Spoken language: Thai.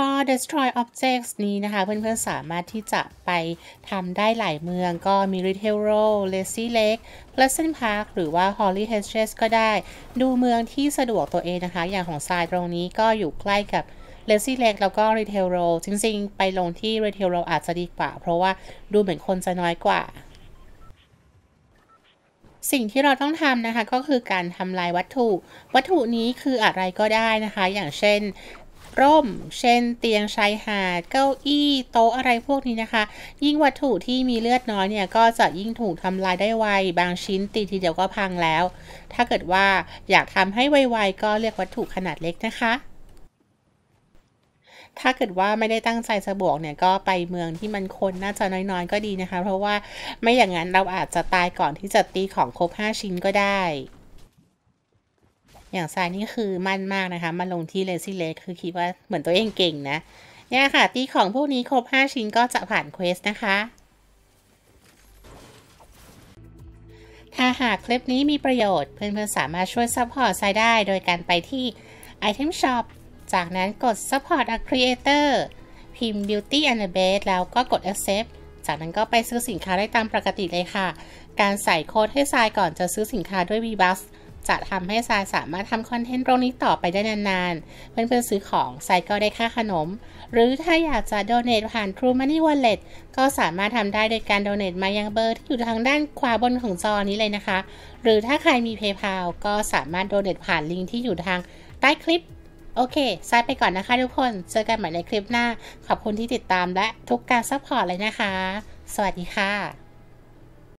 พอ destroy objects นี้นะคะ เพื่อนๆ สามารถที่จะไปทำได้หลายเมืองก็มี r i t e r o Lazy Lake Pleasant Park หรือว่า Holly Hedges ก็ได้ดูเมืองที่สะดวกตัวเองนะคะ อย่างของทรายตรงนี้ก็อยู่ใกล้กับ Lazy Lake แล้วก็ r i t e r o จริงๆ ไปลงที่ r i t e r o อาจจะดีกว่า เพราะว่าดูเหมือนคนจะน้อยกว่า สิ่งที่เราต้องทำนะคะ ก็คือการทำลายวัตถุวัตถุนี้คืออะไรก็ได้นะคะ อย่างเช่นร่ม เช่น เตียงชายหาด เก้าอี้ โต๊ะ อะไรพวกนี้นะคะ ยิ่งวัตถุที่มีเลือดน้อยเนี่ยก็จะยิ่งถูกทำลายได้ไว บางชิ้นตีทีเดียวก็พังแล้ว ถ้าเกิดว่าอยากทำให้ไวๆ ก็เลือกวัตถุขนาดเล็กนะคะ ถ้าเกิดว่าไม่ได้ตั้งใจสะบวกเนี่ยก็ไปเมืองที่มันคนน่าจะน้อยๆ ก็ดีนะคะ เพราะว่าไม่อย่างนั้นเราอาจจะตายก่อนที่จะตีของครบ 5 ชิ้นก็ได้อย่างทรายนี่คือมั่นมากนะคะ มาลงที่เลซี่เลสคือคิดว่าเหมือนตัวเองเก่งนะเนี่ยค่ะ ตีของพวกนี้ครบ 5 ชิ้นก็จะผ่านเควสนะคะ ถ้าหากคลิปนี้มีประโยชน์เพื่อนๆสามารถช่วยซัพพอร์ตทรายได้โดยการไปที่ Item Shop จากนั้นกด Support a Creator พิมพ์ Beauty and the b e s t แล้วก็กด Accept จากนั้นก็ไปซื้อสินค้าได้ตามปกติเลยค่ะ การใส่โค้ดให้ทรายก่อนจะซื้อสินค้าด้วย v b u ัส s จะทำให้ซายสามารถทำคอนเทนต์ตรงนี้ต่อไปได้นานๆ เพื่อนๆซื้อของซายก็ได้ค่าขนมหรือถ้าอยากจะด o n a t ผ่าน True Money Wallet ก็สามารถทำได้โดยการด o n a t มายังเบอร์ที่อยู่ทางด้านขวาบนของจอนี้เลยนะคะ หรือถ้าใครมี PayPal ก็สามารถด o n a t ผ่านลิงก์ที่อยู่ทางใต้คลิป โอเคซายไปก่อนนะคะทุกคนเจอกันใหม่ในคลิปหน้า ขอบคุณที่ติดตามและทุกการซัพพอร์ตเลยนะคะ สวัสดีค่ะ